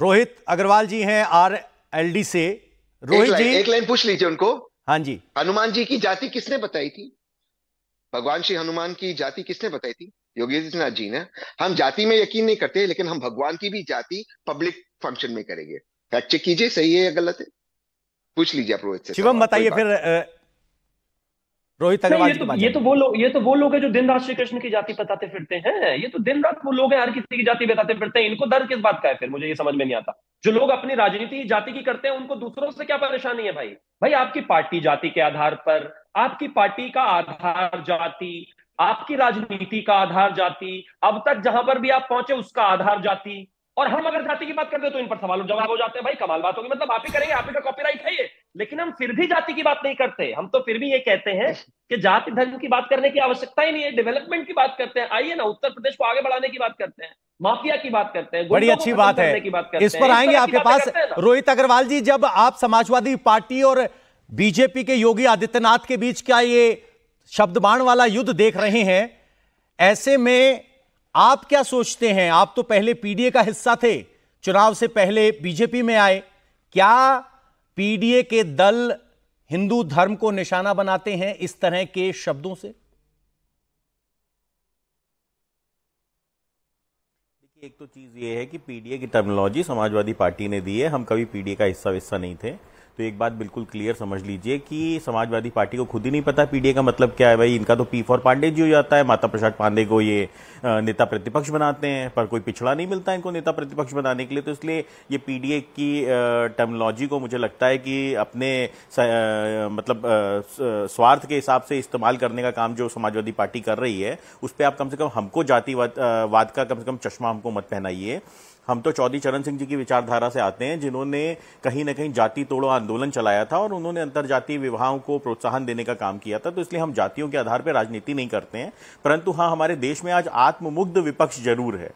रोहित अग्रवाल जी हैं R L D से रोहित जी एक लाइन पूछ लीजिए उनको हाँ जी हनुमान जी की जाति किसने बताई थी भगवान श्री हनुमान की जाति किसने बताई थी योगी आदित्यनाथ जी ने हम जाति में यकीन नहीं करते लेकिन हम भगवान की भी जाति पब्लिक फंक्शन में करेंगे फैक्ट चेक कीजिए सही है या गलत है पूछ लीजिए आप रोहित से शिवम बताइए फिर रोहित अग्रवाल तो- ये तो ये तो वो लोग ये तो वो लोग हैं जो दिन रात श्री कृष्ण की जाति बताते फिरते हैं ये तो दिन रात वो लोग हैं हर किसी की जाति बताते फिरते हैं इनको दर किस बात का है फिर मुझे ये समझ में नहीं आता जो लोग अपनी राजनीति जाति की करते हैं उनको दूसरों से क्या परेशानी है भाई भाई आपकी पार्टी जाति के आधार पर आपकी पार्टी का आधार जाति आपकी राजनीति का आधार जाति अब तक जहां पर भी आप पहुंचे उसका आधार जाति और हम अगर जाति की बात करते हैं तो इन पर सवाल जवाब हो जाते हैं भाई कमाल बात होगी मतलब आप ही करेंगे आप ही का कॉपीराइट है ये लेकिन हम फिर भी जाति की बात नहीं करते हम तो फिर भी ये कहते हैं कि जाति धर्म की बात करने की आवश्यकता ही नहीं है डेवलपमेंट की बात करते हैं आइए ना उत्तर प्रदेश को आगे बढ़ाने की बात करते हैं माफिया की बात करते हैं बड़ी अच्छी बात है की बात करते इस पर आएंगे आपके पास रोहित अग्रवाल जी जब आप समाजवादी पार्टी और बीजेपी के योगी आदित्यनाथ के बीच क्या ये शब्दबाण वाला युद्ध देख रहे हैं ऐसे में आप क्या सोचते हैं आप तो पहले पीडीए का हिस्सा थे चुनाव से पहले बीजेपी में आए क्या पीडीए के दल हिंदू धर्म को निशाना बनाते हैं इस तरह के शब्दों से देखिए एक तो चीज ये है कि पीडीए की टर्मिनोलॉजी समाजवादी पार्टी ने दी है हम कभी पीडीए का हिस्सा विस्सा नहीं थे तो एक बात बिल्कुल क्लियर समझ लीजिए कि समाजवादी पार्टी को खुद ही नहीं पता पीडीए का मतलब क्या है भाई इनका तो पी फॉर पांडे जी हो जाता है माता प्रसाद पांडे को ये नेता प्रतिपक्ष बनाते हैं पर कोई पिछड़ा नहीं मिलता इनको नेता प्रतिपक्ष बनाने के लिए तो इसलिए ये पीडीए की टर्मोलॉजी को मुझे लगता है कि अपने मतलब स्वार्थ के हिसाब से इस्तेमाल करने का काम जो समाजवादी पार्टी कर रही है उस पर आप कम से कम हमको जातिवाद वाद का कम से कम चश्मा हमको मत पहनाइए हम तो चौधरी चरण सिंह जी की विचारधारा से आते हैं जिन्होंने कहीं ना कहीं जाति तोड़ो आंदोलन चलाया था और उन्होंने अंतर जातीय विवाहों को प्रोत्साहन देने का काम किया था तो इसलिए हम जातियों के आधार पर राजनीति नहीं करते हैं परंतु हाँ हमारे देश में आज आत्ममुग्ध विपक्ष जरूर है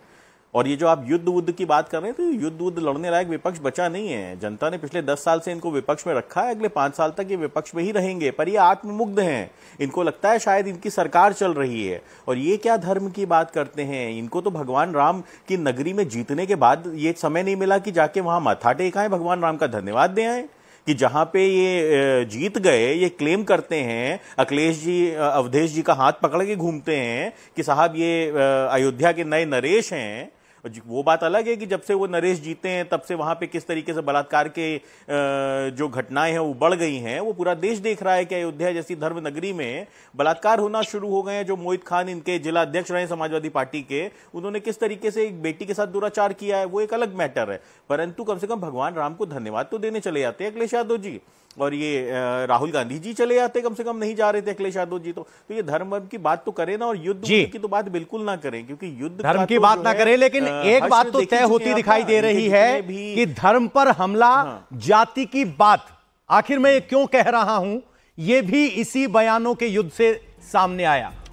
और ये जो आप युद्ध वुद्ध की बात कर रहे हैं तो युद्ध वुद्ध लड़ने लायक विपक्ष बचा नहीं है जनता ने पिछले दस साल से इनको विपक्ष में रखा है अगले पांच साल तक ये विपक्ष में ही रहेंगे पर ये आत्ममुग्ध हैं इनको लगता है शायद इनकी सरकार चल रही है और ये क्या धर्म की बात करते हैं इनको तो भगवान राम की नगरी में जीतने के बाद ये समय नहीं मिला कि जाके वहां माथा आए भगवान राम का धन्यवाद दे आए कि जहां पे ये जीत गए ये क्लेम करते हैं अखिलेश जी अवधेश जी का हाथ पकड़ के घूमते हैं कि साहब ये अयोध्या के नए नरेश हैं वो बात अलग है कि जब से वो नरेश जीते हैं तब से वहां पे किस तरीके से बलात्कार के जो घटनाएं हैं वो बढ़ गई हैं वो पूरा देश देख रहा है कि अयोध्या जैसी धर्म नगरी में बलात्कार होना शुरू हो गए हैं जो मोहित खान इनके जिला अध्यक्ष रहे समाजवादी पार्टी के उन्होंने किस तरीके से एक बेटी के साथ दुराचार किया है वो एक अलग मैटर है परंतु कम से कम भगवान राम को धन्यवाद तो देने चले जाते हैं अखिलेश यादव जी और ये राहुल गांधी जी चले जाते कम से कम नहीं जा रहे थे अखिलेश यादव जी तो तो ये धर्म की बात तो करें ना और युद्ध की तो बात बिल्कुल ना करें क्योंकि युद्ध धर्म की तो बात ना करें लेकिन एक बात तो तय होती दिखाई दे रही है कि धर्म पर हमला हाँ। जाति की बात आखिर मैं ये क्यों कह रहा हूं ये भी इसी बयानों के युद्ध से सामने आया